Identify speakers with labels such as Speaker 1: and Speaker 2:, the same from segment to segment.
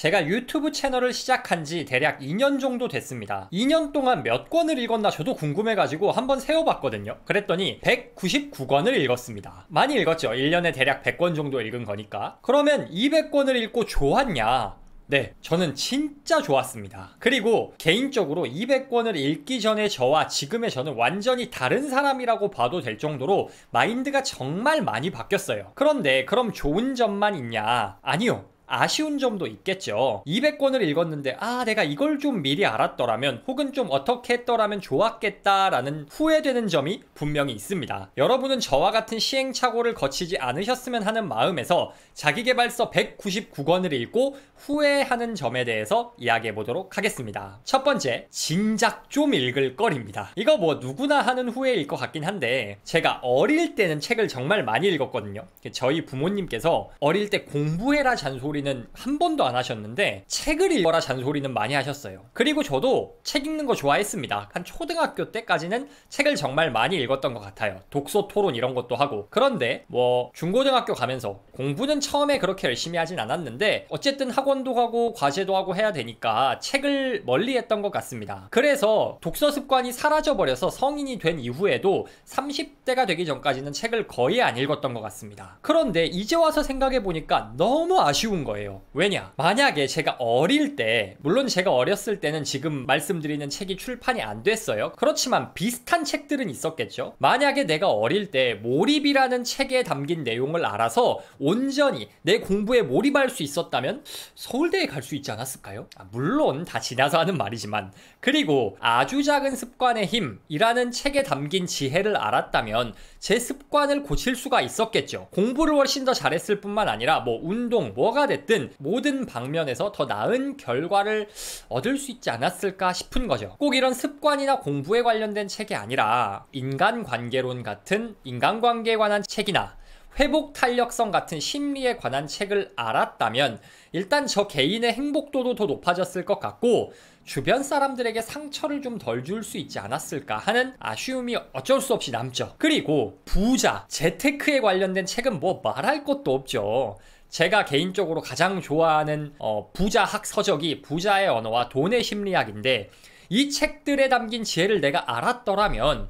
Speaker 1: 제가 유튜브 채널을 시작한 지 대략 2년 정도 됐습니다. 2년 동안 몇 권을 읽었나 저도 궁금해가지고 한번 세어봤거든요. 그랬더니 199권을 읽었습니다. 많이 읽었죠. 1년에 대략 100권 정도 읽은 거니까. 그러면 200권을 읽고 좋았냐? 네, 저는 진짜 좋았습니다. 그리고 개인적으로 200권을 읽기 전에 저와 지금의 저는 완전히 다른 사람이라고 봐도 될 정도로 마인드가 정말 많이 바뀌었어요. 그런데 그럼 좋은 점만 있냐? 아니요. 아쉬운 점도 있겠죠. 200권을 읽었는데 아 내가 이걸 좀 미리 알았더라면 혹은 좀 어떻게 했더라면 좋았겠다라는 후회되는 점이 분명히 있습니다. 여러분은 저와 같은 시행착오를 거치지 않으셨으면 하는 마음에서 자기개발서 199권을 읽고 후회하는 점에 대해서 이야기해 보도록 하겠습니다. 첫 번째, 진작 좀 읽을 걸입니다. 이거 뭐 누구나 하는 후회일 것 같긴 한데 제가 어릴 때는 책을 정말 많이 읽었거든요. 저희 부모님께서 어릴 때 공부해라 잔소리 잔소리는 한 번도 안 하셨는데 책을 읽어라 잔소리는 많이 하셨어요. 그리고 저도 책 읽는 거 좋아했습니다. 한 초등학교 때까지는 책을 정말 많이 읽었던 것 같아요. 독서 토론 이런 것도 하고. 그런데 뭐 중고등학교 가면서 공부는 처음에 그렇게 열심히 하진 않았는데 어쨌든 학원도 가고 과제도 하고 해야 되니까 책을 멀리 했던 것 같습니다. 그래서 독서 습관이 사라져버려서 성인이 된 이후에도 30대가 되기 전까지는 책을 거의 안 읽었던 것 같습니다. 그런데 이제 와서 생각해보니까 너무 아쉬운 거예요. 왜냐? 만약에 제가 어릴 때, 물론 제가 어렸을 때는 지금 말씀드리는 책이 출판이 안 됐어요. 그렇지만 비슷한 책들은 있었겠죠. 만약에 내가 어릴 때 몰입이라는 책에 담긴 내용을 알아서 온전히 내 공부에 몰입할 수 있었다면 서울대에 갈 수 있지 않았을까요? 아, 물론 다 지나서 하는 말이지만 그리고 아주 작은 습관의 힘이라는 책에 담긴 지혜를 알았다면 제 습관을 고칠 수가 있었겠죠. 공부를 훨씬 더 잘했을 뿐만 아니라 뭐 운동 뭐가 됐든 됐든 모든 방면에서 더 나은 결과를 얻을 수 있지 않았을까 싶은 거죠. 꼭 이런 습관이나 공부에 관련된 책이 아니라 인간관계론 같은 인간관계에 관한 책이나 회복 탄력성 같은 심리에 관한 책을 알았다면 일단 저 개인의 행복도도 더 높아졌을 것 같고 주변 사람들에게 상처를 좀 덜 줄 수 있지 않았을까 하는 아쉬움이 어쩔 수 없이 남죠. 그리고 부자, 재테크에 관련된 책은 뭐 말할 것도 없죠. 제가 개인적으로 가장 좋아하는 어, 부자학 서적이 부자의 언어와 돈의 심리학인데 이 책들에 담긴 지혜를 내가 알았더라면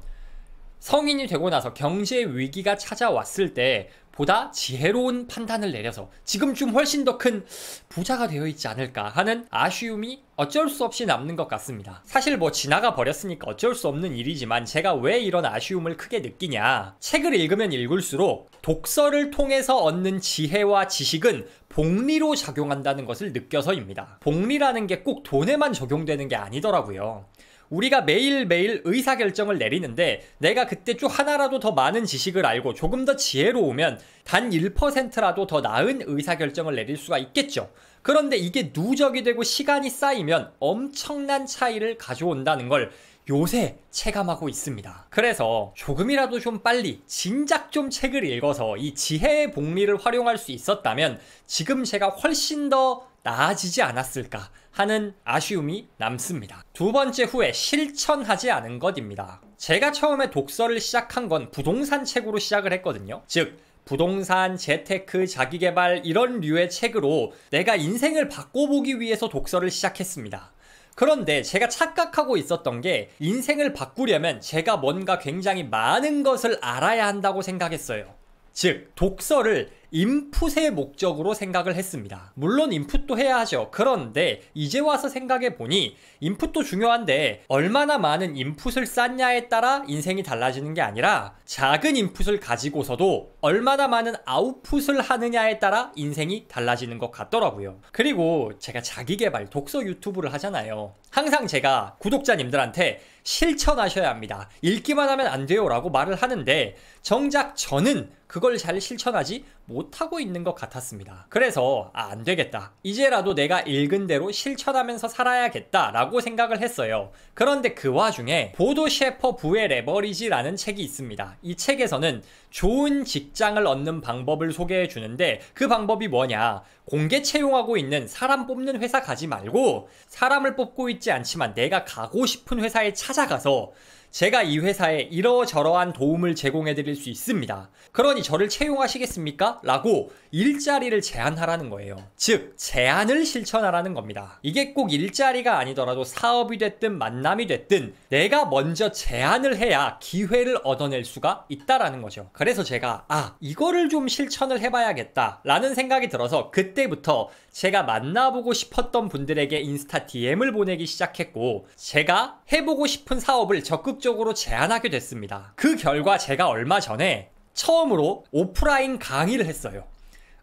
Speaker 1: 성인이 되고 나서 경제 위기가 찾아왔을 때 보다 지혜로운 판단을 내려서 지금쯤 훨씬 더 큰 부자가 되어 있지 않을까 하는 아쉬움이 어쩔 수 없이 남는 것 같습니다. 사실 뭐 지나가 버렸으니까 어쩔 수 없는 일이지만 제가 왜 이런 아쉬움을 크게 느끼냐. 책을 읽으면 읽을수록 독서를 통해서 얻는 지혜와 지식은 복리로 작용한다는 것을 느껴서입니다. 복리라는 게 꼭 돈에만 적용되는 게 아니더라고요. 우리가 매일매일 의사결정을 내리는데 내가 그때 쭉 하나라도 더 많은 지식을 알고 조금 더 지혜로우면 단 1%라도 더 나은 의사결정을 내릴 수가 있겠죠. 그런데 이게 누적이 되고 시간이 쌓이면 엄청난 차이를 가져온다는 걸 요새 체감하고 있습니다. 그래서 조금이라도 좀 빨리 진작 좀 책을 읽어서 이 지혜의 복리를 활용할 수 있었다면 지금 제가 훨씬 더 나아지지 않았을까 하는 아쉬움이 남습니다. 두 번째 후에 실천하지 않은 것입니다. 제가 처음에 독서를 시작한 건 부동산 책으로 시작을 했거든요. 즉, 부동산, 재테크, 자기개발 이런 류의 책으로 내가 인생을 바꿔보기 위해서 독서를 시작했습니다. 그런데 제가 착각하고 있었던 게 인생을 바꾸려면 제가 뭔가 굉장히 많은 것을 알아야 한다고 생각했어요. 즉 독서를 인풋의 목적으로 생각을 했습니다. 물론 인풋도 해야 하죠. 그런데 이제 와서 생각해 보니 인풋도 중요한데 얼마나 많은 인풋을 쌓냐에 따라 인생이 달라지는 게 아니라 작은 인풋을 가지고서도 얼마나 많은 아웃풋을 하느냐에 따라 인생이 달라지는 것 같더라고요. 그리고 제가 자기개발 독서 유튜브를 하잖아요. 항상 제가 구독자님들한테 실천하셔야 합니다. 읽기만 하면 안 돼요 라고 말을 하는데 정작 저는 그걸 잘 실천하지 못하고 있는 것 같았습니다. 그래서 아, 안 되겠다. 이제라도 내가 읽은 대로 실천하면서 살아야겠다라고 생각을 했어요. 그런데 그 와중에 보도 셰퍼 부의 레버리지라는 책이 있습니다. 이 책에서는 좋은 직장을 얻는 방법을 소개해 주는데 그 방법이 뭐냐? 공개 채용하고 있는 사람 뽑는 회사 가지 말고 사람을 뽑고 있지 않지만 내가 가고 싶은 회사에 찾아가서 제가 이 회사에 이러저러한 도움을 제공해 드릴 수 있습니다. 그러니 저를 채용하시겠습니까? 라고 일자리를 제안하라는 거예요. 즉, 제안을 실천하라는 겁니다. 이게 꼭 일자리가 아니더라도 사업이 됐든 만남이 됐든 내가 먼저 제안을 해야 기회를 얻어낼 수가 있다라는 거죠. 그래서 제가 아, 이거를 좀 실천을 해봐야겠다 라는 생각이 들어서 그때부터 제가 만나보고 싶었던 분들에게 인스타 DM을 보내기 시작했고 제가 해보고 싶은 사업을 적극 궁극적으로 제한하게 됐습니다. 그 결과 제가 얼마 전에 처음으로 오프라인 강의를 했어요.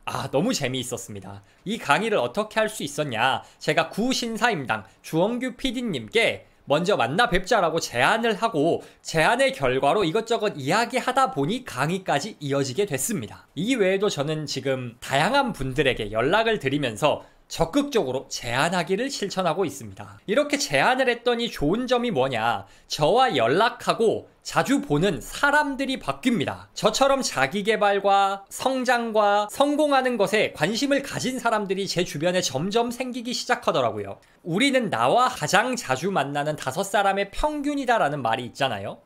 Speaker 1: 아, 너무 재미있었습니다. 이 강의를 어떻게 할 수 있었냐. 제가 구신사임당 주원규 PD님께 먼저 만나 뵙자라고 제안을 하고 제안의 결과로 이것저것 이야기하다 보니 강의까지 이어지게 됐습니다. 이 외에도 저는 지금 다양한 분들에게 연락을 드리면서 적극적으로 제안하기를 실천하고 있습니다. 이렇게 제안을 했더니 좋은 점이 뭐냐? 저와 연락하고 자주 보는 사람들이 바뀝니다. 저처럼 자기 개발과 성장과 성공하는 것에 관심을 가진 사람들이 제 주변에 점점 생기기 시작하더라고요. 우리는 나와 가장 자주 만나는 다섯 사람의 평균이다라는 말이 있잖아요.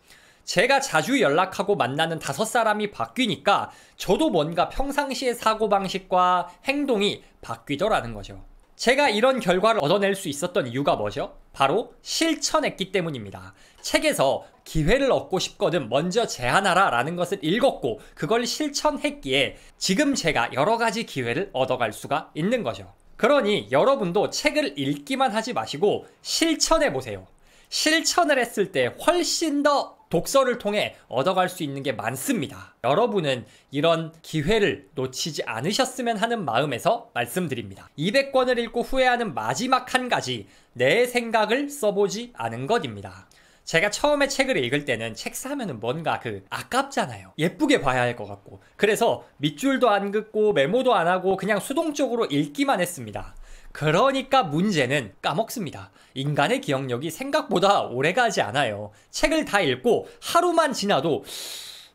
Speaker 1: 제가 자주 연락하고 만나는 다섯 사람이 바뀌니까 저도 뭔가 평상시의 사고방식과 행동이 바뀌더라는 거죠. 제가 이런 결과를 얻어낼 수 있었던 이유가 뭐죠? 바로 실천했기 때문입니다. 책에서 기회를 얻고 싶거든 먼저 제안하라 라는 것을 읽었고 그걸 실천했기에 지금 제가 여러 가지 기회를 얻어갈 수가 있는 거죠. 그러니 여러분도 책을 읽기만 하지 마시고 실천해 보세요. 실천을 했을 때 훨씬 더 독서를 통해 얻어갈 수 있는 게 많습니다. 여러분은 이런 기회를 놓치지 않으셨으면 하는 마음에서 말씀드립니다. 200권을 읽고 후회하는 마지막 한 가지, 내 생각을 써보지 않은 것입니다. 제가 처음에 책을 읽을 때는 책 사면은 뭔가 그 아깝잖아요. 예쁘게 봐야 할 것 같고. 그래서 밑줄도 안 긋고 메모도 안 하고 그냥 수동적으로 읽기만 했습니다. 그러니까 문제는 까먹습니다. 인간의 기억력이 생각보다 오래가지 않아요. 책을 다 읽고 하루만 지나도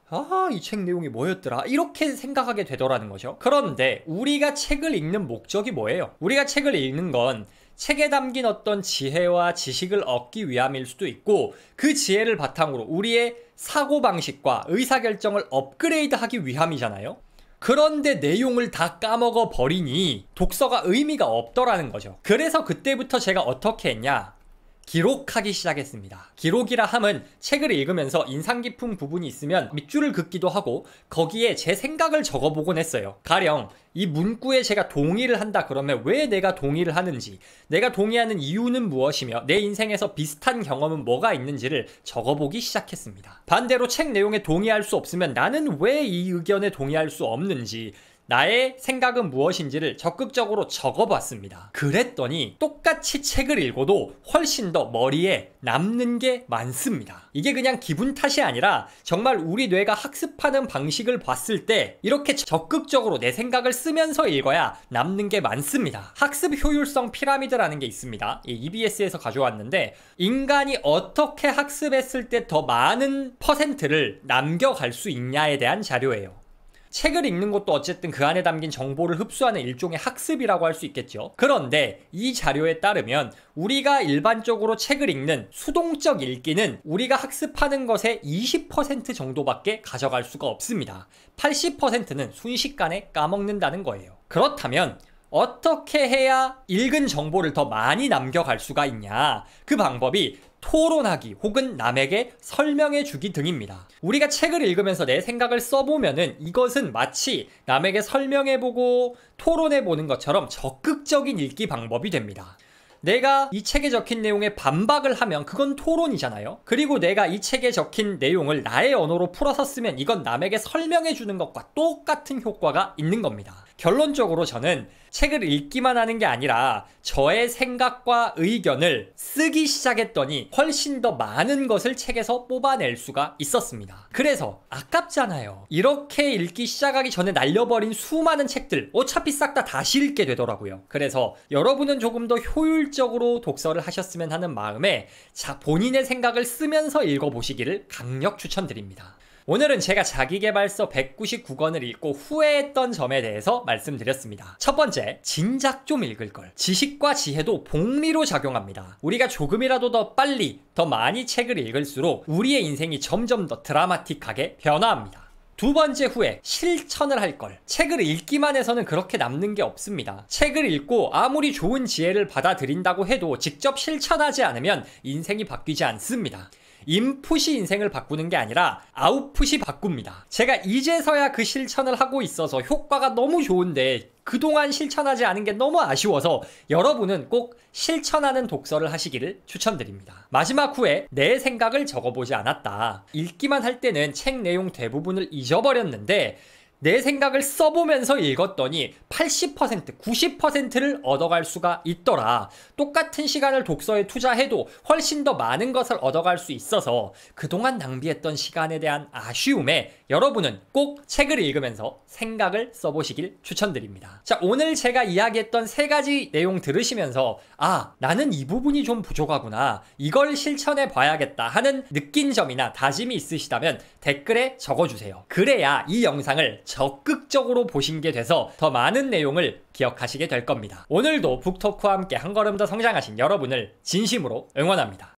Speaker 1: 아, 이 책 내용이 뭐였더라? 이렇게 생각하게 되더라는 거죠. 그런데 우리가 책을 읽는 목적이 뭐예요? 우리가 책을 읽는 건 책에 담긴 어떤 지혜와 지식을 얻기 위함일 수도 있고 그 지혜를 바탕으로 우리의 사고방식과 의사결정을 업그레이드하기 위함이잖아요. 그런데 내용을 다 까먹어 버리니 독서가 의미가 없더라는 거죠. 그래서 그때부터 제가 어떻게 했냐? 기록하기 시작했습니다. 기록이라 함은 책을 읽으면서 인상 깊은 부분이 있으면 밑줄을 긋기도 하고 거기에 제 생각을 적어보곤 했어요. 가령 이 문구에 제가 동의를 한다 그러면 왜 내가 동의를 하는지, 내가 동의하는 이유는 무엇이며 내 인생에서 비슷한 경험은 뭐가 있는지를 적어보기 시작했습니다. 반대로 책 내용에 동의할 수 없으면 나는 왜 이 의견에 동의할 수 없는지, 나의 생각은 무엇인지를 적극적으로 적어봤습니다. 그랬더니 똑같이 책을 읽어도 훨씬 더 머리에 남는 게 많습니다. 이게 그냥 기분 탓이 아니라 정말 우리 뇌가 학습하는 방식을 봤을 때 이렇게 적극적으로 내 생각을 쓰면서 읽어야 남는 게 많습니다. 학습 효율성 피라미드라는 게 있습니다. EBS에서 가져왔는데 인간이 어떻게 학습했을 때 더 많은 퍼센트를 남겨갈 수 있냐에 대한 자료예요. 책을 읽는 것도 어쨌든 그 안에 담긴 정보를 흡수하는 일종의 학습이라고 할 수 있겠죠. 그런데 이 자료에 따르면 우리가 일반적으로 책을 읽는 수동적 읽기는 우리가 학습하는 것의 20% 정도밖에 가져갈 수가 없습니다. 80%는 순식간에 까먹는다는 거예요. 그렇다면 어떻게 해야 읽은 정보를 더 많이 남겨갈 수가 있냐? 그 방법이 토론하기 혹은 남에게 설명해 주기 등입니다. 우리가 책을 읽으면서 내 생각을 써보면은 이것은 마치 남에게 설명해 보고 토론해 보는 것처럼 적극적인 읽기 방법이 됩니다. 내가 이 책에 적힌 내용에 반박을 하면 그건 토론이잖아요. 그리고 내가 이 책에 적힌 내용을 나의 언어로 풀어서 쓰면 이건 남에게 설명해 주는 것과 똑같은 효과가 있는 겁니다. 결론적으로 저는 책을 읽기만 하는 게 아니라 저의 생각과 의견을 쓰기 시작했더니 훨씬 더 많은 것을 책에서 뽑아낼 수가 있었습니다. 그래서 아깝잖아요. 이렇게 읽기 시작하기 전에 날려버린 수많은 책들 어차피 싹 다 다시 읽게 되더라고요. 그래서 여러분은 조금 더 효율적으로 독서를 하셨으면 하는 마음에 자 본인의 생각을 쓰면서 읽어보시기를 강력 추천드립니다. 오늘은 제가 자기개발서 199권을 읽고 후회했던 점에 대해서 말씀드렸습니다. 첫 번째, 진작 좀 읽을 걸. 지식과 지혜도 복리로 작용합니다. 우리가 조금이라도 더 빨리, 더 많이 책을 읽을수록 우리의 인생이 점점 더 드라마틱하게 변화합니다. 두 번째 후에 실천을 할 걸. 책을 읽기만 해서는 그렇게 남는 게 없습니다. 책을 읽고 아무리 좋은 지혜를 받아들인다고 해도 직접 실천하지 않으면 인생이 바뀌지 않습니다. 인풋이 인생을 바꾸는 게 아니라 아웃풋이 바꿉니다. 제가 이제서야 그 실천을 하고 있어서 효과가 너무 좋은데 그동안 실천하지 않은 게 너무 아쉬워서 여러분은 꼭 실천하는 독서를 하시기를 추천드립니다. 마지막 후에 내 생각을 적어보지 않았다. 읽기만 할 때는 책 내용 대부분을 잊어버렸는데 내 생각을 써보면서 읽었더니 80%, 90%를 얻어갈 수가 있더라. 똑같은 시간을 독서에 투자해도 훨씬 더 많은 것을 얻어갈 수 있어서 그동안 낭비했던 시간에 대한 아쉬움에 여러분은 꼭 책을 읽으면서 생각을 써보시길 추천드립니다. 자, 오늘 제가 이야기했던 세 가지 내용 들으시면서 아, 나는 이 부분이 좀 부족하구나. 이걸 실천해 봐야겠다 하는 느낀 점이나 다짐이 있으시다면 댓글에 적어주세요. 그래야 이 영상을 적극적으로 보신 게 돼서 더 많은 내용을 기억하시게 될 겁니다. 오늘도 북토크와 함께 한 걸음 더 성장하신 여러분을 진심으로 응원합니다.